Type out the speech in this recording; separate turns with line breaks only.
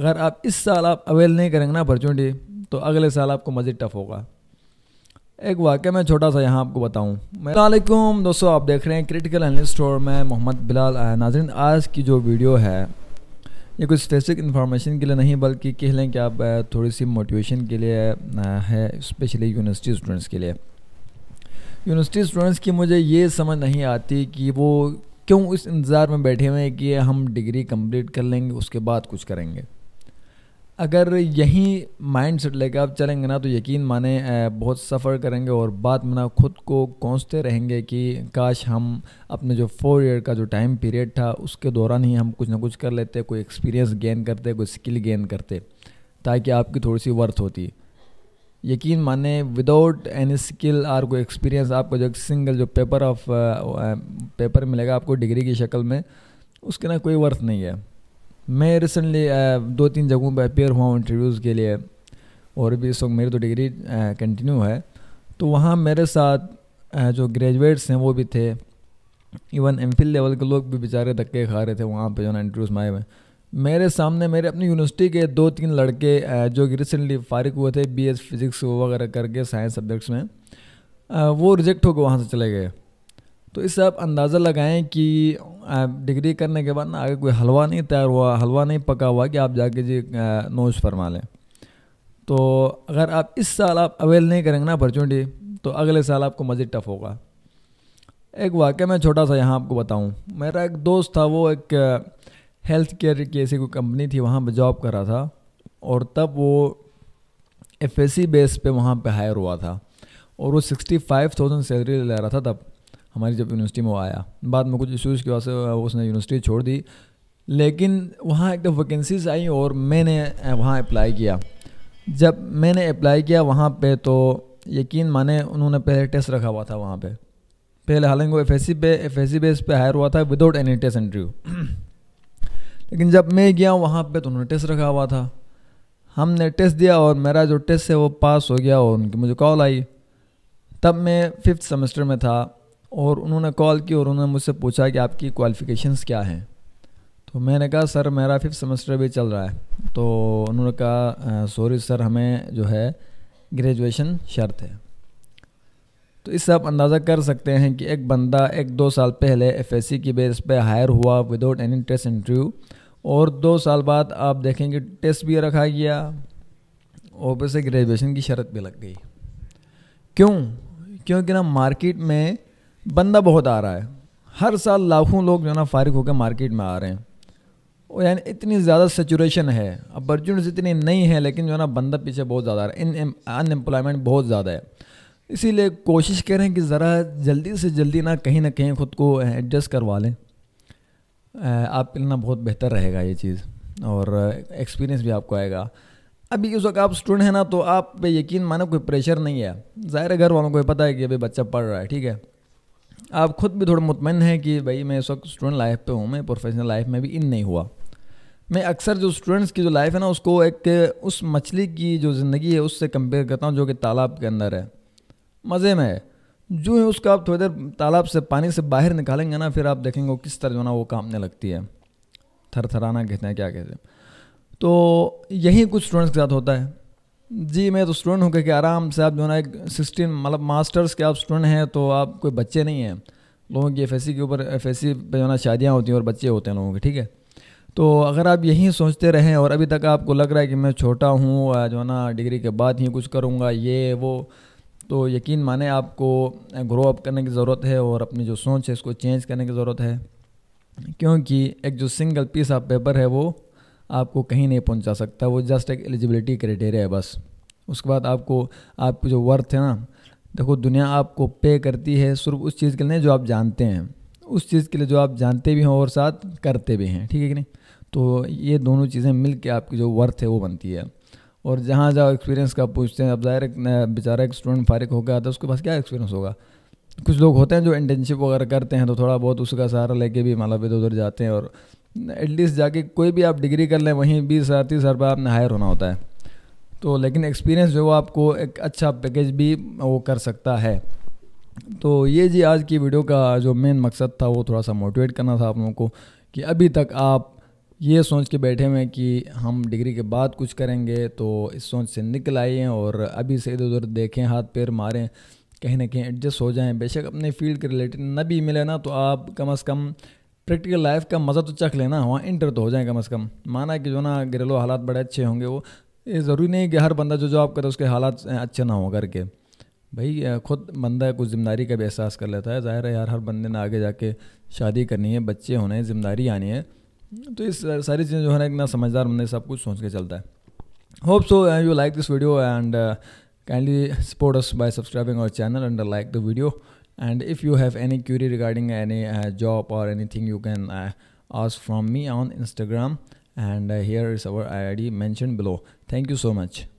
अगर आप इस साल आप अवेल नहीं करेंगे ना अपॉर्चुनिटी तो अगले साल आपको मजे टफ होगा एक वाक्य मैं छोटा सा यहाँ आपको बताऊँ मैं दोस्तों आप देख रहे हैं क्रिटिकल एनालिस्ट स्टोर में मोहम्मद बिलाल आया नाजरन आज की जो वीडियो है ये कुछ स्पेसिफिक इन्फॉर्मेशन के लिए नहीं बल्कि कह लें कि आप थोड़ी सी मोटिवेशन के लिए है स्पेशली यूनिवर्सिटी स्टूडेंट्स के लिए यूनिवर्सिटी स्टूडेंट्स की मुझे ये समझ नहीं आती कि वो क्यों इस इंतज़ार में बैठे हुए हैं कि हम डिग्री कंप्लीट कर लेंगे उसके बाद कुछ करेंगे अगर यही माइंड सेट लेकर आप चलेंगे ना तो यकीन माने बहुत सफ़र करेंगे और बाद में ना खुद को कोसते रहेंगे कि काश हम अपने जो फोर ईयर का जो टाइम पीरियड था उसके दौरान ही हम कुछ ना कुछ कर लेते कोई एक्सपीरियंस गेन करते कोई स्किल गेन करते ताकि आपकी थोड़ी सी वर्थ होती यकीन माने विदाउट एनी स्किल और कोई एक्सपीरियंस आपको जो सिंगल जो पेपर ऑफ पेपर मिलेगा आपको डिग्री की शक्ल में उसके ना कोई वर्थ नहीं है मैं रिसेंटली दो तीन जगहों पर अपेयर हुआ हूँ इंटरव्यूज़ के लिए और भी इस वक्त मेरी तो डिग्री कंटिन्यू uh, है तो वहाँ मेरे साथ uh, जो ग्रेजुएट्स हैं वो भी थे इवन एम लेवल के लोग भी बेचारे धक्के खा रहे थे वहाँ पे जो ना इंटरव्यूज़ माए हुए मेरे सामने मेरे अपनी यूनिवर्सिटी के दो तीन लड़के uh, जो रिसेंटली फारिग हुए थे बी एस फिज़िक्स वगैरह करके साइंस सब्जेक्ट्स में वो रिजेक्ट होकर वहाँ से चले गए तो इससे आप अंदाज़ा लगाएं कि डिग्री करने के बाद ना आगे कोई हलवा नहीं तैयार हुआ हलवा नहीं पका हुआ कि आप जाके जी नोश फरमा लें तो अगर आप इस साल आप अवेल नहीं करेंगे ना अपॉर्चुनिटी तो अगले साल आपको मजे टफ होगा एक वाक्य मैं छोटा सा यहाँ आपको बताऊँ मेरा एक दोस्त था वो एक हेल्थ केयर की ऐसी कोई कंपनी थी वहाँ पर जॉब कर रहा था और तब वो एफ बेस पे वहाँ पे हायर हुआ था और वो सिक्सटी फाइव थाउजेंड सैलरी ले रहा था तब हमारी जब यूनिवर्सिटी में वो आया बाद में कुछ इश्यूज़ की वजह से उसने यूनिवर्सिटी छोड़ दी लेकिन वहाँ एक तो वैकेंसीज आई और मैंने वहाँ अप्लाई किया जब मैंने अप्लाई किया वहाँ पे तो यकीन माने उन्होंने पहले टेस्ट रखा हुआ था वहाँ पे पहले हालांकि वो एफ एस पे एफ एस सी बेस पे हायर हुआ था विदाउट एनी टेस्ट इंटरव्यू लेकिन जब मैं गया वहाँ पे तो उन्होंने टेस्ट रखा हुआ था हमने टेस्ट दिया और मेरा जो टेस्ट है वो पास हो गया और उनकी मुझे कॉल आई तब मैं फिफ्थ सेमेस्टर में था और उन्होंने कॉल की और उन्होंने मुझसे पूछा कि आपकी क्वालिफ़िकेशंस क्या हैं तो मैंने कहा सर मेरा फिफ्थ सेमेस्टर भी चल रहा है तो उन्होंने कहा सॉरी सर हमें जो है ग्रेजुएशन शर्त है तो इससे आप अंदाज़ा कर सकते हैं कि एक बंदा एक दो साल पहले एफ की बेस पे हायर हुआ विदाउट एनी टेस्ट इंटरव्यू और दो साल बाद आप देखेंगे टेस्ट भी रखा गया और वैसे ग्रेजुएशन की शर्त भी लग गई क्यों क्योंकि ना मार्केट में बंदा बहुत आ रहा है हर साल लाखों लोग जो ना फारिग होकर मार्केट में आ रहे हैं और यानी इतनी ज़्यादा सेचुरेशन है अपॉर्चुनिटीज़ इतनी नहीं है लेकिन जो है ना बंदा पीछे बहुत ज़्यादा आ रहा है अनएम्प्लॉयमेंट बहुत ज़्यादा है इसीलिए कोशिश करें कि ज़रा जल्दी से जल्दी ना कहीं ना कहीं ख़ुद को एडजस्ट करवा लें आपके लिए ना बहुत बेहतर रहेगा ये चीज़ और एक्सपीरियंस भी आपको आएगा अभी इस वक्त आप स्टूडेंट हैं ना तो आप पे यकीन मानो कोई प्रेशर नहीं है ज़ाहिर घर वालों को पता है कि अभी बच्चा पढ़ रहा है ठीक है आप खुद भी थोड़ा मुतमिन हैं कि भाई मैं इस वक्त स्टूडेंट लाइफ पे हूँ मैं प्रोफेशनल लाइफ में भी इन नहीं हुआ मैं अक्सर जो स्टूडेंट्स की जो लाइफ है ना उसको एक उस मछली की जो ज़िंदगी है उससे कंपेयर करता हूँ जो कि तालाब के अंदर है मज़े में है जो है उसका आप थोड़ी देर तालाब से पानी से बाहर निकालेंगे ना फिर आप देखेंगे किस तरह जो ना वो कामने लगती है थर थराना कहते हैं क्या कहते हैं तो यही कुछ स्टूडेंट्स के साथ होता है जी मैं तो स्टूडेंट हूँ क्योंकि आराम से आप जो ना एक सिक्सटीन मतलब मास्टर्स के आप स्टूडेंट हैं तो आप कोई बच्चे नहीं हैं लोगों की एफ के ऊपर एफ एस जो ना शादियाँ होती हैं और बच्चे होते हैं लोगों के ठीक है तो अगर आप यहीं सोचते रहें और अभी तक आपको लग रहा है कि मैं छोटा हूँ जो ना डिग्री के बाद ही कुछ करूँगा ये वो तो यकीन माने आपको ग्रो अप करने की ज़रूरत है और अपनी जो सोच है इसको चेंज करने की ज़रूरत है क्योंकि एक जो सिंगल पीस ऑफ पेपर है वो आपको कहीं नहीं पहुंचा सकता वो जस्ट एक एलिजिबिलिटी क्राइटेरिया है बस उसके बाद आपको आपको जो वर्थ है ना देखो दुनिया आपको पे करती है सिर्फ उस चीज़ के लिए जो आप जानते हैं उस चीज़ के लिए जो आप जानते भी हैं और साथ करते भी हैं ठीक है कि नहीं तो ये दोनों चीज़ें मिल के आपकी जो वर्थ है वो बनती है और जहाँ जहाँ एक्सपीरियंस का पूछते हैं अब जाहिर बेचारा एक स्टूडेंट फारिग गया तो उसके पास क्या एक्सपीरियंस होगा कुछ लोग होते हैं जो इंटर्नशिप वगैरह करते हैं तो थोड़ा बहुत उसका सहारा लेके भी मतलब इधर उधर जाते हैं और एटलीस्ट जाके कोई भी आप डिग्री कर लें वहीं बीस हज़ार तीस हज़ार रुपये आपने हायर होना होता है तो लेकिन एक्सपीरियंस जो आपको एक अच्छा पैकेज भी वो कर सकता है तो ये जी आज की वीडियो का जो मेन मकसद था वो थोड़ा सा मोटिवेट करना था आप लोगों को कि अभी तक आप ये सोच के बैठे हुए हैं कि हम डिग्री के बाद कुछ करेंगे तो इस सोच से निकल आइए और अभी से इधर उधर देखें हाथ पैर मारें कहीं ना कहीं एडजस्ट हो जाएं बेशक अपने फील्ड के रिलेटेड न भी मिले ना तो आप कम अज़ कम प्रैक्टिकल लाइफ का मज़ा तो चख लेना वहाँ इंटर तो हो जाए कम अज़ कम माना कि जो ना घरेलू हालात बड़े अच्छे होंगे वो ये ज़रूरी नहीं कि हर बंदा जो जॉब करे उसके हालात अच्छे ना हो करके भाई खुद बंदा कुछ जिम्मेदारी का भी एहसास कर लेता है ज़ाहिर है यार हर बंदे ने आगे जाके शादी करनी है बच्चे होने हैं जिम्मेदारी आनी है तो इस सारी चीज़ें जो है ना एक ना समझदार बंदे सब कुछ सोच के चलता है hope so you like this video and kindly support us by subscribing our channel and like the video And if you have any query regarding any uh, job or anything, you can uh, ask from me on Instagram. And uh, here is our ID mentioned below. Thank you so much.